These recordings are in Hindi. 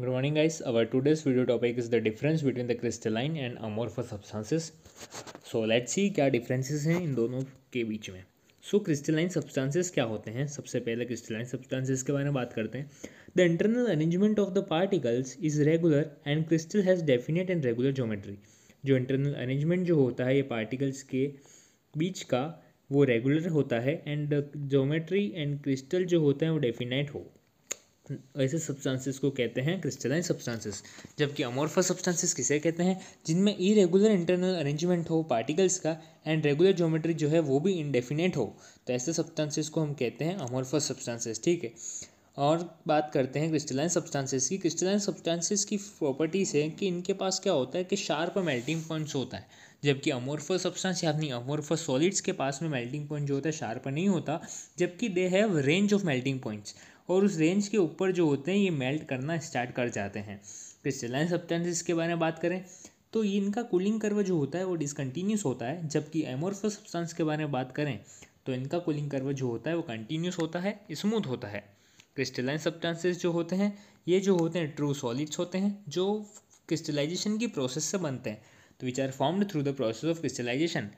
good morning guys, our today's video topic is the difference between the crystalline and amorphous substances so let's see क्या डिफरेंसेस हैं इन दोनों के बीच में सो क्रिस्टलाइन सब्सटेंसेस क्या होते हैं सबसे पहले क्रिस्टलाइन सब्सटेंसेस के बारे में बात करते हैं the internal arrangement of the particles is regular and crystal has definite and regular geometry जो इंटरनल अरेंजमेंट जो होता है ये पार्टिकल्स के बीच का वो रेगुलर होता है एंड ज्योमेट्री एंड क्रिस्टल जो होता है वो डेफिनेट हो ऐसे सब्सटेंसेस को कहते हैं क्रिस्टलाइन सब्सटेंसेस जबकि अमोरफस सब्सटेंसेस किसे कहते हैं जिनमें इरेगुलर इंटरनल अरेंजमेंट हो पार्टिकल्स का एंड रेगुलर ज्योमेट्री जो है वो भी इनडेफिनेट हो तो ऐसे सब्सटेंसेस को हम कहते हैं अमोरफस सब्सटेंसेस ठीक है और बात करते हैं क्रिस्टलाइन सब्सटेंसेस की क्रिस्टलाइन सब्सटेंसेस की प्रॉपर्टीज़ है कि इनके पास क्या होता है कि शार्प मेल्टिंग पॉइंट्स होता है जबकि अमोरफस सब्सटेंस या अपनी अमोरफस सॉलिड्स के पास में मेल्टिंग पॉइंट जो होता है शार्प नहीं होता जबकि they have range of melting points और उस रेंज के ऊपर जो होते हैं ये मेल्ट करना स्टार्ट कर जाते हैं क्रिस्टलाइन सब्सटेंसेस के बारे में बात करें तो ये इनका कूलिंग कर्व जो होता है वो डिसकन्टीन्यूस होता है जबकि एमोर्फस सब्सटेंस के बारे में बात करें तो इनका कूलिंग कर्व जो होता है वो कंटिन्यूस होता है स्मूथ होता है क्रिस्टलाइन सब्सटेंसेस जो होते हैं ये जो होते हैं ट्रू सॉलिड्स होते हैं जो क्रिस्टलाइजेशन की प्रोसेस से बनते हैं तो which are formed through the process of crystallization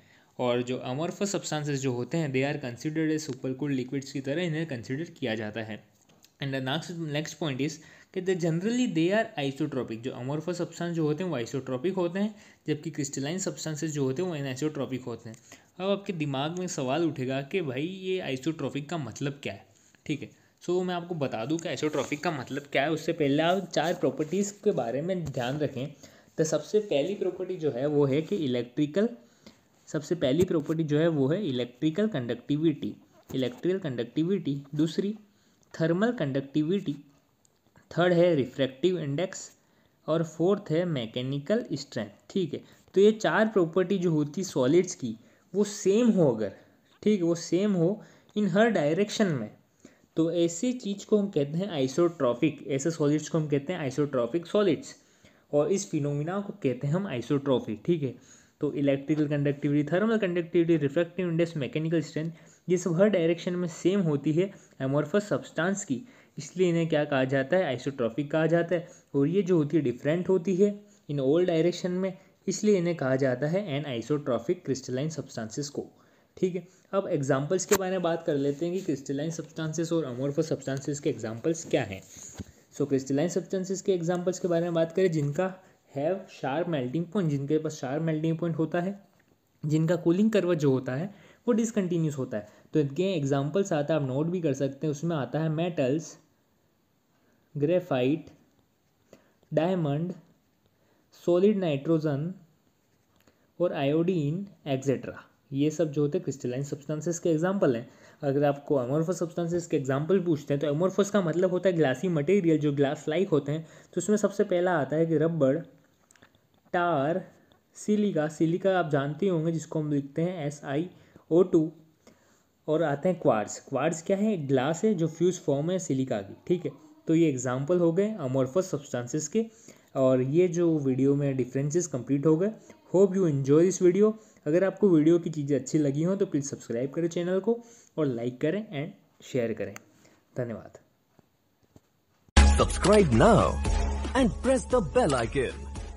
और जो अमोर्फस सब्सटेंसेस जो होते हैं they are considered a super cool liquids की तरह इन्हें कंसिडर किया जाता है and the next next point is कि the generally they are isotropic जो अमोरफस सब्सटेंस जो होते हैं वो आइसोट्रॉपिक होते हैं जबकि क्रिस्टलाइन सब्सटेंसेस जो होते हैं वो एनाइसोट्रॉपिक होते हैं अब आपके दिमाग में सवाल उठेगा कि भाई ये आइसोट्रॉपिक का मतलब क्या है ठीक है सो so, मैं आपको बता दूं कि आइसोट्रॉपिक का मतलब क्या है उससे पहले आप चार प्रॉपर्टीज़ के बारे में ध्यान रखें तो सबसे पहली प्रॉपर्टी जो है वो है कि इलेक्ट्रिकल सबसे पहली प्रॉपर्टी जो है वो है इलेक्ट्रिकल कंडक्टिविटी इलेक्ट्रिकल कंडक्टिविटी दूसरी थर्मल कंडक्टिविटी थर्ड है रिफ्रैक्टिव इंडेक्स और फोर्थ है मैकेनिकल स्ट्रेंथ ठीक है तो ये चार प्रॉपर्टी जो होती सॉलिड्स की वो सेम हो अगर ठीक है वो सेम हो इन हर डायरेक्शन में तो ऐसी चीज़ को हम कहते हैं आइसोट्रॉफिक ऐसे सॉलिड्स को हम कहते हैं आइसोट्रॉफिक सॉलिड्स और इस फिनोमिना को कहते हैं हम आइसोट्रॉफिक ठीक है तो electrical conductivity thermal conductivity reflective index mechanical strength ये सब हर डायरेक्शन में सेम होती है एमोरफस सब्सटेंस की इसलिए इन्हें क्या कहा जाता है आइसोट्रॉफिक कहा जाता है और ये जो होती है डिफरेंट होती है इन ऑल डायरेक्शन में इसलिए इन्हें कहा जाता है एन आइसोट्रॉफिक क्रिस्टलाइन सब्सटांसिस को ठीक है अब एग्जाम्पल्स के बारे में बात कर लेते हैं कि क्रिस्टलाइन सब्सटांसिस और अमोरफस सब्सटांसिस के एग्जाम्पल्स क्या हैं सो क्रिस्टलाइन सब्सटांसिस के एग्जाम्पल्स के बारे में बात करें जिनका हैव शार्प मेल्टिंग पॉइंट जिनके पास शार्प मेल्टिंग पॉइंट होता है जिनका कूलिंग कर्व जो होता है वो डिसकंटिन्यूस होता है तो इनके एग्जाम्पल्स आता है आप नोट भी कर सकते हैं उसमें आता है metals graphite diamond solid nitrogen और आयोडीन एक्सेट्रा ये सब जो होते हैं क्रिस्टलाइन सब्सटेंसेस के एग्जाम्पल हैं अगर आपको अमोर्फस सब्सटेंसेस के एग्जाम्पल पूछते हैं तो एमोरफस का मतलब होता है ग्लासी मटेरियल जो ग्लास लाइक होते हैं तो उसमें सबसे पहला आता है कि रबड़ टार सिलिका सिलिका आप जानते होंगे जिसको हम लिखते हैं एस आई ओ टू और आते हैं क्वार्स क्वार्स क्या है ग्लास है जो फ्यूज फॉर्म है सिलिका की ठीक है तो ये एग्जाम्पल हो गए अमोरफस सब्सटेंसेस के और ये जो वीडियो में डिफरेंसेस कंप्लीट हो गए hope you enjoy this video अगर आपको वीडियो की चीज़ें अच्छी लगी हो तो प्लीज़ सब्सक्राइब करें चैनल को और लाइक करें एंड शेयर करें धन्यवाद subscribe now and press the bell icon